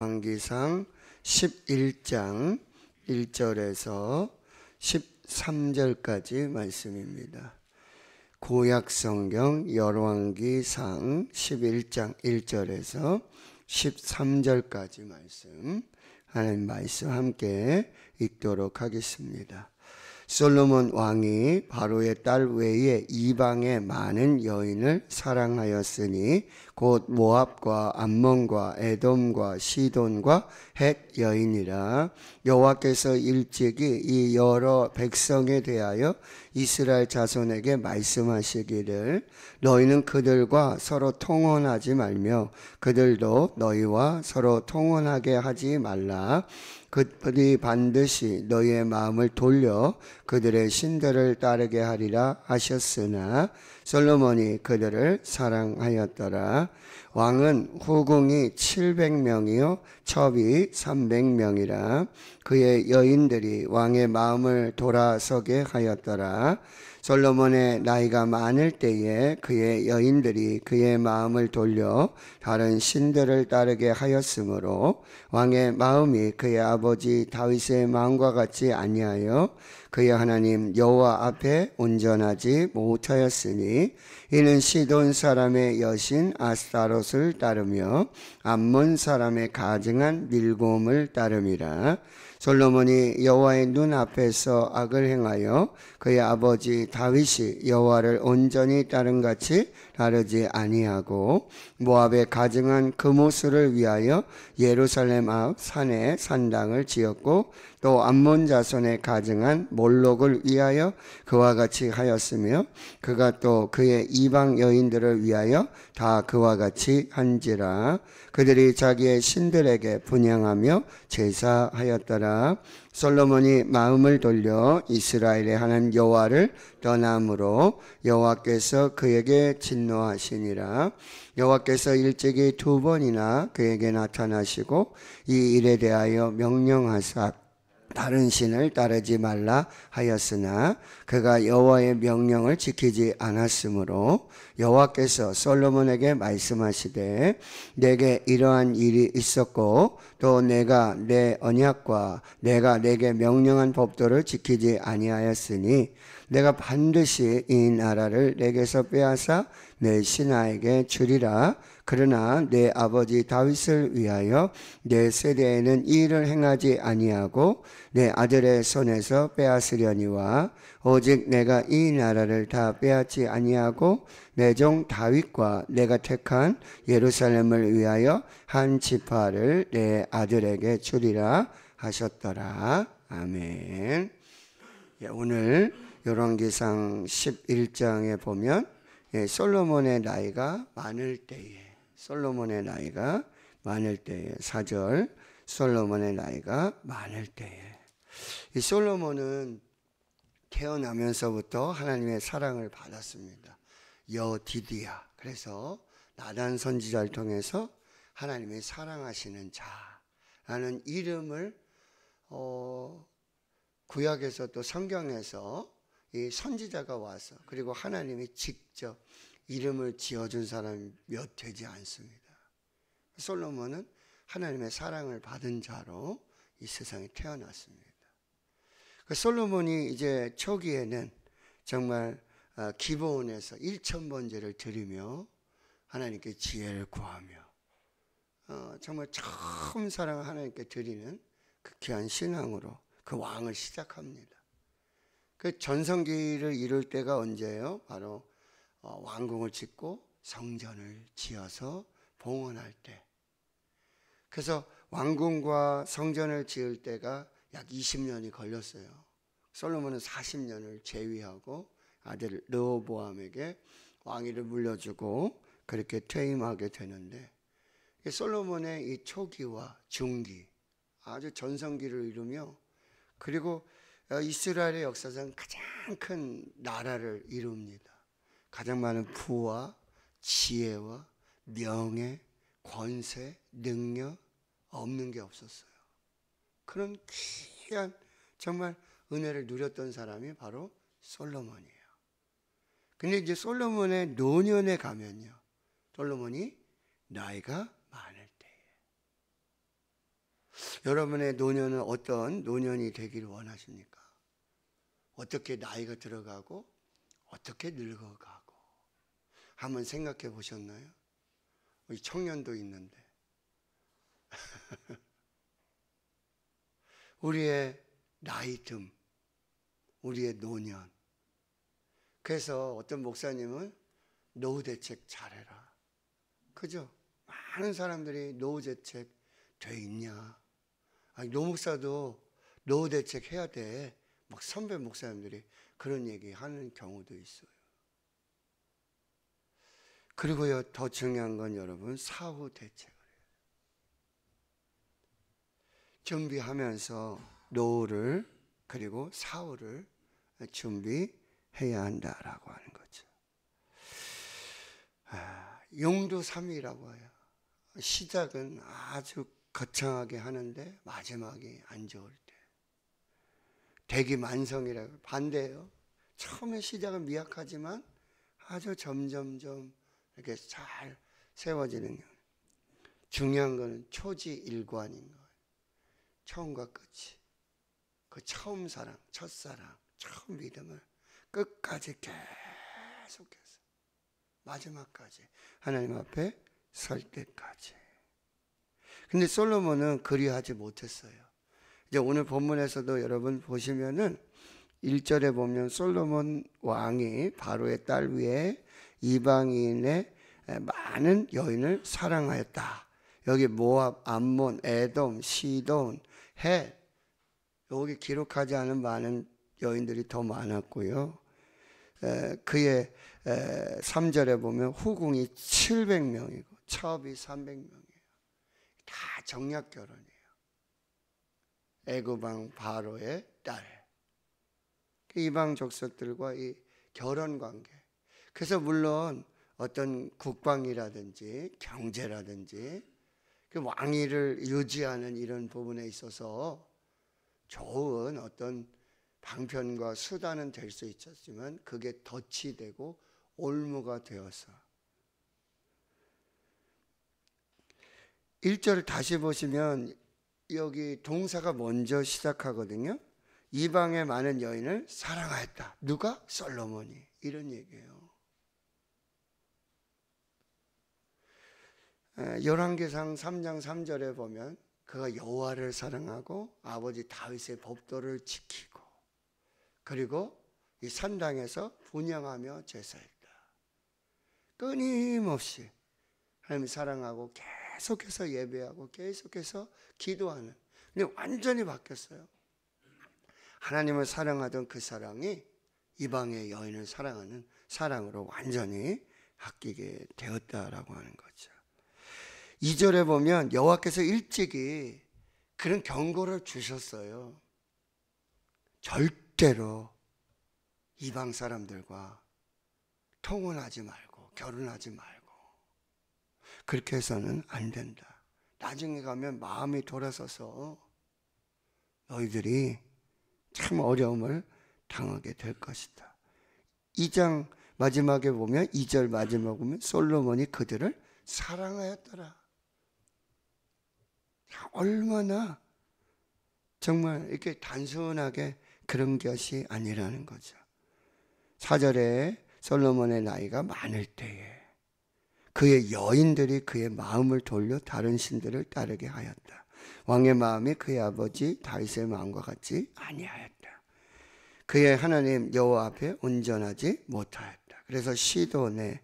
한기상 11장 1절에서 13절까지 말씀입니다. 고약 성경 열왕기상 11장 1절에서 13절까지 말씀 하나님 말씀 함께 읽도록 하겠습니다. 솔로몬 왕이 바로의 딸 외에 이방의 많은 여인을 사랑하였으니 곧 모압과 암몬과 에돔과 시돈과 헷 여인이라 여호와께서 일찍이 이 여러 백성에 대하여 이스라엘 자손에게 말씀하시기를 너희는 그들과 서로 통혼하지 말며 그들도 너희와 서로 통혼하게 하지 말라 그들이 반드시 너희의 마음을 돌려 그들의 신들을 따르게 하리라 하셨으나 솔로몬이 그들을 사랑하였더라. 왕은 후궁이 700명이요 첩이 300명이라 그의 여인들이 왕의 마음을 돌아서게 하였더라. 솔로몬의 나이가 많을 때에 그의 여인들이 그의 마음을 돌려 다른 신들을 따르게 하였으므로 왕의 마음이 그의 아버지 다윗의 마음과 같이 아니하여 그의 하나님 여호와 앞에 온전하지 못하였으니 이는 시돈 사람의 여신 아스타롯을 따르며 암몬 사람의 가증한 밀곰을 따름이라 솔로몬이 여호와의 눈 앞에서 악을 행하여 그의 아버지 다윗이 여호와를 온전히 따른 같이 다르지 아니하고 모압의 가증한 금오수를 그 위하여 예루살렘 앞 산에 산당을 지었고 또 암몬 자손의 가증한 몰록을 위하여 그와 같이 하였으며 그가 또 그의 이방 여인들을 위하여 다 그와 같이 한지라 그들이 자기의 신들에게 분양하며 제사하였더라 솔로몬이 마음을 돌려 이스라엘의 하나님 여호와를 떠남으로 여호와께서 그에게 진노하시니라 여호와께서 일찍이 두 번이나 그에게 나타나시고 이 일에 대하여 명령하사 다른 신을 따르지 말라 하였으나 그가 여호와의 명령을 지키지 않았으므로 여호와께서 솔로몬에게 말씀하시되 내게 이러한 일이 있었고 또 내가 내 언약과 내가 내게 명령한 법도를 지키지 아니하였으니 내가 반드시 이 나라를 내게서 빼앗아 내 신하에게 주리라 그러나 내 아버지 다윗을 위하여 내 세대에는 이 일을 행하지 아니하고 내 아들의 손에서 빼앗으려니와 오직 내가 이 나라를 다 빼앗지 아니하고 내 종 다윗과 내가 택한 예루살렘을 위하여 한 지파를 내 아들에게 주리라 하셨더라. 아멘. 예, 오늘 열왕기상 11장에 보면 예, 솔로몬의 나이가 많을 때에 솔로몬의 나이가 많을 때에 사절 솔로몬의 나이가 많을 때에 이 솔로몬은 태어나면서부터 하나님의 사랑을 받았습니다. 여디디야. 그래서 나단 선지자를 통해서 하나님의 사랑하시는 자라는 이름을 어, 구약에서 또 성경에서 이 선지자가 와서 그리고 하나님이 직접 이름을 지어준 사람이 몇 되지 않습니다. 솔로몬은 하나님의 사랑을 받은 자로 이 세상에 태어났습니다. 그 솔로몬이 이제 초기에는 정말 어, 기본에서 1천 번제를 드리며 하나님께 지혜를 구하며 어, 정말 처음 사랑 하나님께 드리는 그한 신앙으로 그 왕을 시작합니다. 그 전성기를 이룰 때가 언제예요? 바로 어, 왕궁을 짓고 성전을 지어서 봉헌할 때 그래서 왕궁과 성전을 지을 때가 약 20년이 걸렸어요. 솔로몬은 40년을 제위하고 아들 르호보암에게 왕위를 물려주고 그렇게 퇴임하게 되는데 솔로몬의 이 초기와 중기 아주 전성기를 이루며 그리고 어, 이스라엘의 역사상 가장 큰 나라를 이룹니다. 가장 많은 부와 지혜와 명예, 권세, 능력 없는 게 없었어요. 그런 귀한 정말 은혜를 누렸던 사람이 바로 솔로몬이에요. 근데 이제 솔로몬의 노년에 가면요. 솔로몬이 나이가 많을 때에 여러분의 노년은 어떤 노년이 되기를 원하십니까? 어떻게 나이가 들어가고 어떻게 늙어가 한번 생각해 보셨나요? 우리 청년도 있는데. 우리의 나이 듦, 우리의 노년. 그래서 어떤 목사님은 노후 대책 잘해라. 그죠? 많은 사람들이 노후 대책 돼 있냐. 아니, 노 목사도 노후 대책 해야 돼. 막 선배 목사님들이 그런 얘기 하는 경우도 있어요. 그리고요, 더 중요한 건 여러분, 사후 대책을 해요. 준비하면서 노후를, 그리고 사후를 준비해야 한다라고 하는 거죠. 아, 용도 3이라고 해요. 시작은 아주 거창하게 하는데 마지막이 안 좋을 때. 대기 만성이라고 반대예요. 처음에 시작은 미약하지만 아주 점점점 이렇게 잘 세워지는 거요 중요한 거는 초지일관인 거예요. 처음과 끝이. 그 처음 사랑, 첫사랑, 처음 믿음을 끝까지 계속해서 마지막까지 하나님 앞에 설 때까지. 근데 솔로몬은 그리하지 못했어요. 이제 오늘 본문에서도 여러분 보시면은 1절에 보면 솔로몬 왕이 바로의 딸 위에 이방인의 많은 여인을 사랑하였다. 여기 모압, 암몬, 에돔, 시돈, 헷 여기 기록하지 않은 많은 여인들이 더 많았고요. 에, 그의 에, 3절에 보면 후궁이 700명이고 첩이 300명이에요. 다 정략 결혼이에요. 애굽왕 바로의 딸. 그 이방 족속들과 이 결혼 관계. 그래서 물론 어떤 국방이라든지 경제라든지 그 왕위를 유지하는 이런 부분에 있어서 좋은 어떤 방편과 수단은 될 수 있었지만 그게 덫이 되고 올무가 되어서 1절을 다시 보시면 여기 동사가 먼저 시작하거든요. 이방의 많은 여인을 사랑하였다. 누가? 솔로몬이. 이런 얘기예요. 어, 열왕기상 3장 3절에 보면 그가 여호와를 사랑하고 아버지 다윗의 법도를 지키고 그리고 이 산당에서 분양하며 제사했다. 끊임없이 하나님 사랑하고 계속해서 예배하고 계속해서 기도하는 근데 완전히 바뀌었어요. 하나님을 사랑하던 그 사랑이 이방의 여인을 사랑하는 사랑으로 완전히 바뀌게 되었다라고 하는 거죠. 2절에 보면 여호와께서 일찍이 그런 경고를 주셨어요. 절대로 이방 사람들과 통혼하지 말고 결혼하지 말고 그렇게 해서는 안 된다. 나중에 가면 마음이 돌아서서 너희들이 참 어려움을 당하게 될 것이다. 2장 마지막에 보면 2절 마지막에 보면 솔로몬이 그들을 사랑하였더라. 얼마나 정말 이렇게 단순하게 그런 것이 아니라는 거죠. 사절에 솔로몬의 나이가 많을 때에 그의 여인들이 그의 마음을 돌려 다른 신들을 따르게 하였다. 왕의 마음이 그의 아버지 다윗의 마음과 같지 아니하였다. 그의 하나님 여호와 앞에 온전하지 못하였다. 그래서 시돈의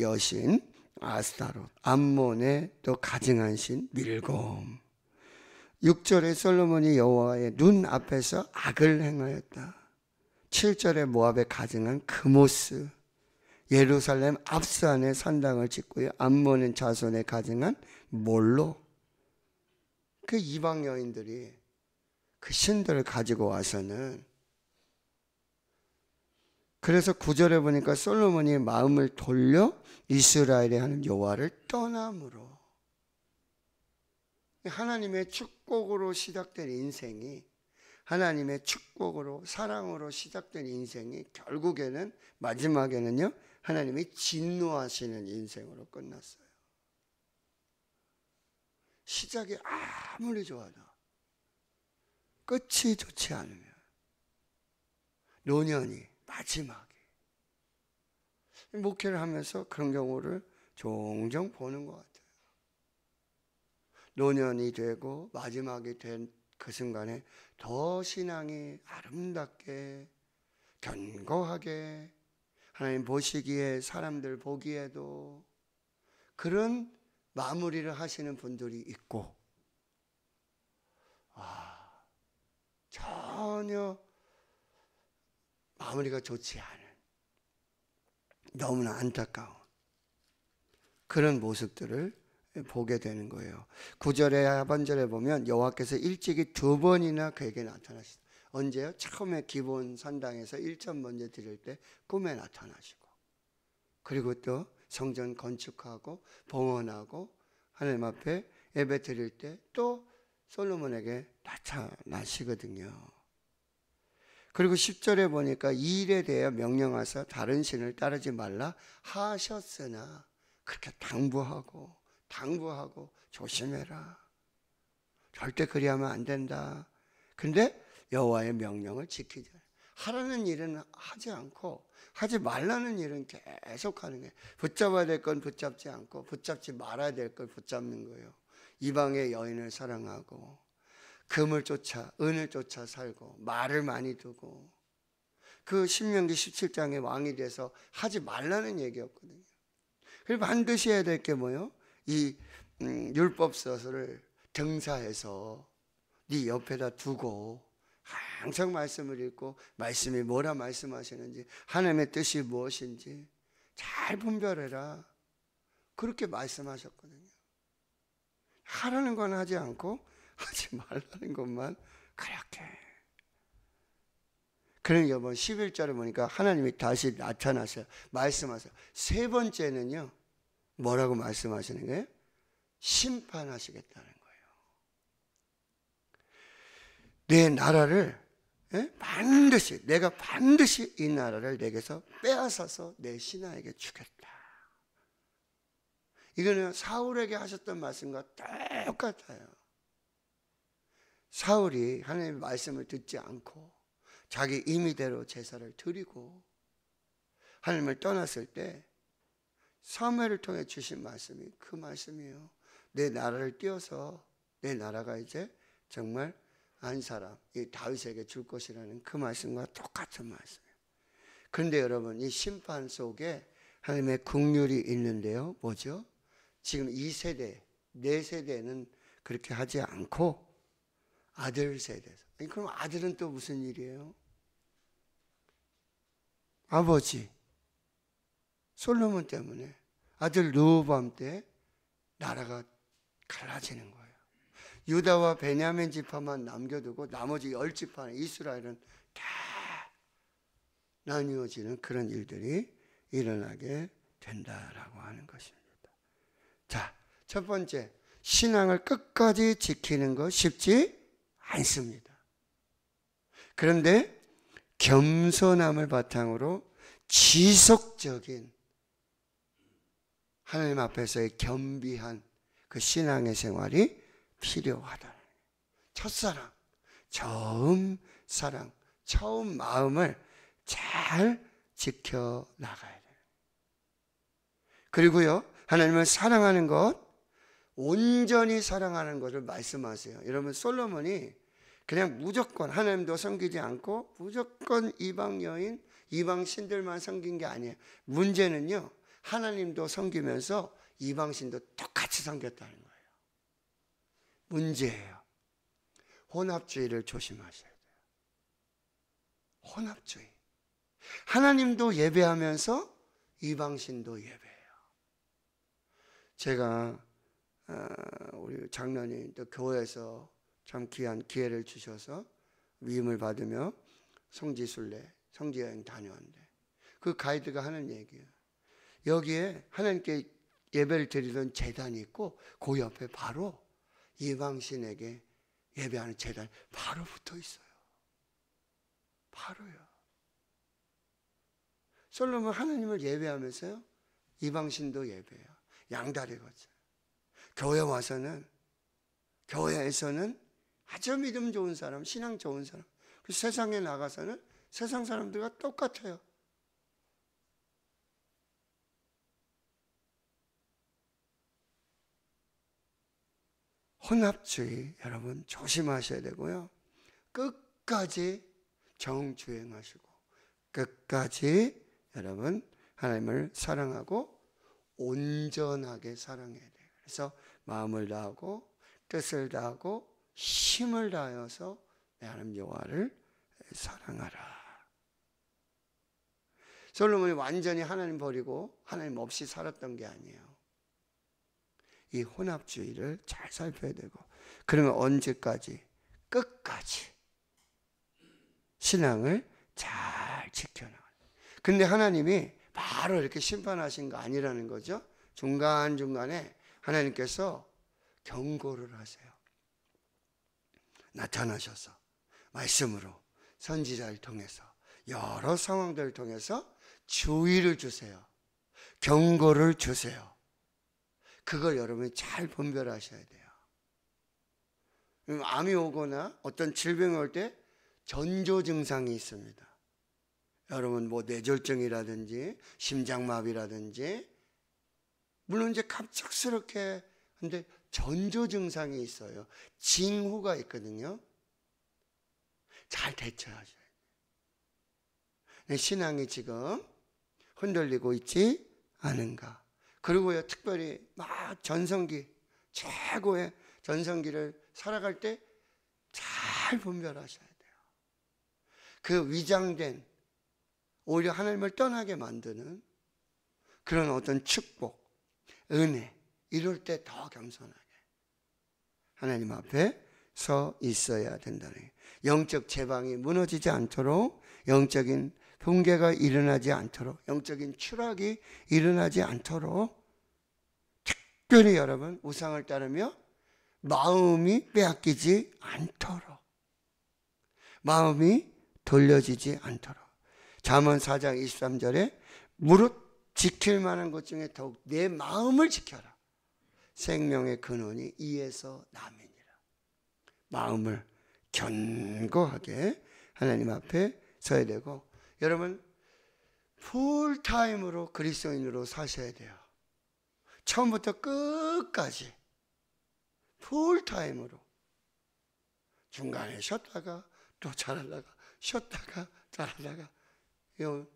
여신 아스타롯, 암몬의 또 가증한 신 밀곰. 6절에 솔로몬이 여호와의 눈 앞에서 악을 행하였다. 7절에 모압의 가증한 크모스 예루살렘 압산에 산당을 짓고요. 암몬은 자손의 가증한 몰로. 그 이방 여인들이 그 신들을 가지고 와서는 그래서 구절에 보니까 솔로몬이 마음을 돌려 이스라엘의 하는 여호와를 떠남으로 하나님의 축복으로 시작된 인생이 하나님의 축복으로 사랑으로 시작된 인생이 결국에는 마지막에는요 하나님이 진노하시는 인생으로 끝났어요. 시작이 아무리 좋아도 끝이 좋지 않으면 노년이 마지막에. 목회를 하면서 그런 경우를 종종 보는 것 같아요. 노년이 되고 마지막이 된 그 순간에 더 신앙이 아름답게 견고하게 하나님 보시기에 사람들 보기에도 그런 마무리를 하시는 분들이 있고 아 전혀 마무리가 좋지 않은 너무나 안타까운 그런 모습들을 보게 되는 거예요. 9절에 하반절에 보면 여호와께서 일찍이 두 번이나 그에게 나타나시다. 언제요? 처음에 기본 산당에서 1점 먼저 드릴 때 꿈에 나타나시고 그리고 또 성전 건축하고 봉헌하고 하나님 앞에 예배 드릴 때 또 솔로몬에게 나타나시거든요. 그리고 10절에 보니까 이 일에 대하여 명령하사 다른 신을 따르지 말라 하셨으나 그렇게 당부하고 당부하고 조심해라. 절대 그리하면 안 된다. 근데 여호와의 명령을 지키자. 하라는 일은 하지 않고 하지 말라는 일은 계속 하는 거 붙잡아야 될 건 붙잡지 않고 붙잡지 말아야 될 걸 붙잡는 거예요. 이방의 여인을 사랑하고 금을 쫓아 은을 쫓아 살고 말을 많이 두고 그 신명기 17장의 왕이 돼서 하지 말라는 얘기였거든요. 그리고 반드시 해야 될 게 뭐요? 이 음, 율법서를 등사해서 네 옆에다 두고 항상 말씀을 읽고 말씀이 뭐라 말씀하시는지 하나님의 뜻이 무엇인지 잘 분별해라 그렇게 말씀하셨거든요. 하라는 건 하지 않고 하지 말라는 것만 가약해. 그러니까 뭐 11절에 보니까 하나님이 다시 나타나서 말씀하세요. 세 번째는요. 뭐라고 말씀하시는 거예요? 심판하시겠다는 거예요. 내 나라를 예? 반드시 내가 반드시 이 나라를 내게서 빼앗아서 내 신하에게 주겠다. 이거는 사울에게 하셨던 말씀과 똑같아요. 사울이 하나님의 말씀을 듣지 않고 자기 임의대로 제사를 드리고 하나님을 떠났을 때 사무엘을 통해 주신 말씀이 그말씀이요내 나라를 띄어서 내 나라가 이제 정말 한 사람 이 다윗에게 줄 것이라는 그 말씀과 똑같은 말씀이에요. 그런데 여러분 이 심판 속에 하나님의 국률이 있는데요. 뭐죠? 지금 이 세대, 네 세대는 그렇게 하지 않고 아들 세대에서. 그럼 아들은 또 무슨 일이에요? 아버지 솔로몬 때문에 아들 르호밤 때 나라가 갈라지는 거예요. 유다와 베냐민 지파만 남겨두고 나머지 열 지파 이스라엘은 다 나뉘어지는 그런 일들이 일어나게 된다라고 하는 것입니다. 자, 첫 번째 신앙을 끝까지 지키는 것 쉽지 않습니다. 그런데 겸손함을 바탕으로 지속적인 하나님 앞에서의 겸비한 그 신앙의 생활이 필요하다. 첫사랑, 처음 사랑, 처음 마음을 잘 지켜 나가야 돼요. 그리고요, 하나님을 사랑하는 것, 온전히 사랑하는 것을 말씀하세요. 여러분 솔로몬이 그냥 무조건 하나님도 섬기지 않고 무조건 이방 여인, 이방 신들만 섬긴 게 아니에요. 문제는요. 하나님도 섬기면서 이방 신도 똑같이 섬겼다는 거예요. 문제예요. 혼합주의를 조심하셔야 돼요. 혼합주의. 하나님도 예배하면서 이방신도 예배해요. 제가 어, 우리 장로님 또 교회에서 참 귀한 기회를 주셔서 위임을 받으며 성지순례, 성지여행 다녀왔는데 그 가이드가 하는 얘기예요. 여기에 하나님께 예배를 드리던 재단이 있고 그 옆에 바로 이방신에게 예배하는 재단이 바로 붙어 있어요. 바로요. 솔로몬 하나님을 예배하면서요. 이방신도 예배해요. 양다리 거죠. 교회 와서는 교회에서는 아주 믿음 좋은 사람, 신앙 좋은 사람. 그 세상에 나가서는 세상 사람들과 똑같아요. 혼합주의 여러분 조심하셔야 되고요. 끝까지 정주행하시고 끝까지 여러분 하나님을 사랑하고 온전하게 사랑해야 돼요. 그래서 마음을 다하고 뜻을 다하고 힘을 다하여서 내 하나님 여호와를 사랑하라. 솔로몬이 완전히 하나님 버리고 하나님 없이 살았던 게 아니에요. 이 혼합주의를 잘 살펴야 되고 그러면 언제까지 끝까지 신앙을 잘 지켜나가요. 근데 하나님이 바로 이렇게 심판하신 거 아니라는 거죠. 중간중간에 하나님께서 경고를 하세요. 나타나셔서 말씀으로 선지자를 통해서 여러 상황들을 통해서 주의를 주세요. 경고를 주세요. 그걸 여러분이 잘 분별하셔야 돼요. 암이 오거나 어떤 질병이 올때 전조 증상이 있습니다. 여러분 뭐 뇌졸중이라든지 심장마비라든지 물론 이제 갑작스럽게 근데 전조 증상이 있어요. 징후가 있거든요. 잘 대처하셔야 돼요. 신앙이 지금 흔들리고 있지 않은가. 그리고요, 특별히 막 전성기, 최고의 전성기를 살아갈 때 잘 분별하셔야 돼요. 그 위장된, 오히려 하나님을 떠나게 만드는 그런 어떤 축복, 은혜. 이럴 때 더 겸손하게 하나님 앞에 서 있어야 된다는 거예요. 영적 제방이 무너지지 않도록 영적인 붕괴가 일어나지 않도록 영적인 추락이 일어나지 않도록 특별히 여러분 우상을 따르며 마음이 빼앗기지 않도록 마음이 돌려지지 않도록 잠언 4장 23절에 무릇 지킬 만한 것 중에 더욱 내 마음을 지켜라. 생명의 근원이 이에서 남이니라. 마음을 견고하게 하나님 앞에 서야 되고 여러분 풀타임으로 그리스도인으로 사셔야 돼요. 처음부터 끝까지 풀타임으로 중간에 쉬었다가 또자라다가 쉬었다가 자라다가요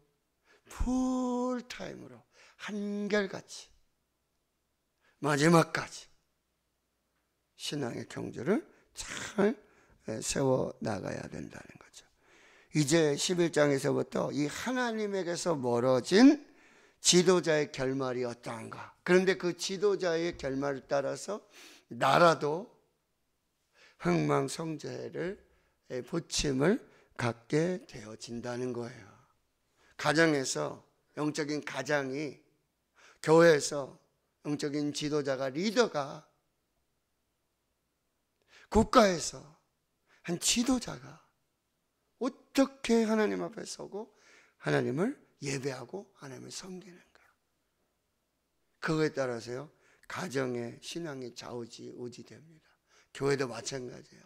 풀타임으로 한결같이 마지막까지 신앙의 경주를 잘 세워 나가야 된다는 거죠. 이제 11장에서부터 이 하나님에게서 멀어진 지도자의 결말이 어떠한가. 그런데 그 지도자의 결말을 따라서 나라도 흥망성쇠를 부침을 갖게 되어진다는 거예요. 가정에서 영적인 가장이 교회에서 영적인 지도자가 리더가 국가에서 한 지도자가 어떻게 하나님 앞에 서고 하나님을 예배하고 하나님을 섬기는가. 그거에 따라서요, 가정의 신앙이 좌우지 우지됩니다. 교회도 마찬가지예요.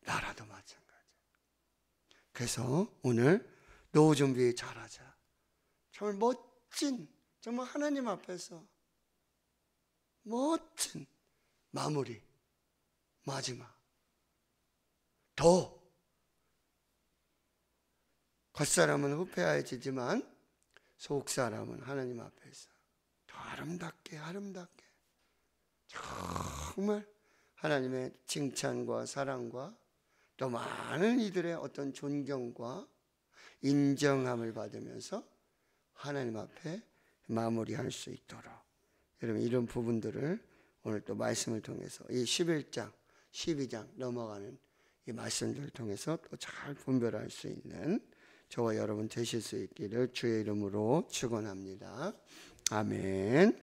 나라도 마찬가지예요. 그래서 오늘 노후 준비 잘하자. 정말 멋진 정말 하나님 앞에서 멋진 마무리 마지막 더 겉사람은 후패해지지만 속사람은 하나님 앞에서 더 아름답게 아름답게 정말 하나님의 칭찬과 사랑과 또 많은 이들의 어떤 존경과 인정함을 받으면서 하나님 앞에 마무리할 수 있도록 여러분 이런 부분들을 오늘 또 말씀을 통해서 이 11장, 12장 넘어가는 이 말씀들을 통해서 또 잘 분별할 수 있는 저와 여러분 되실 수 있기를 주의 이름으로 축원합니다. 아멘.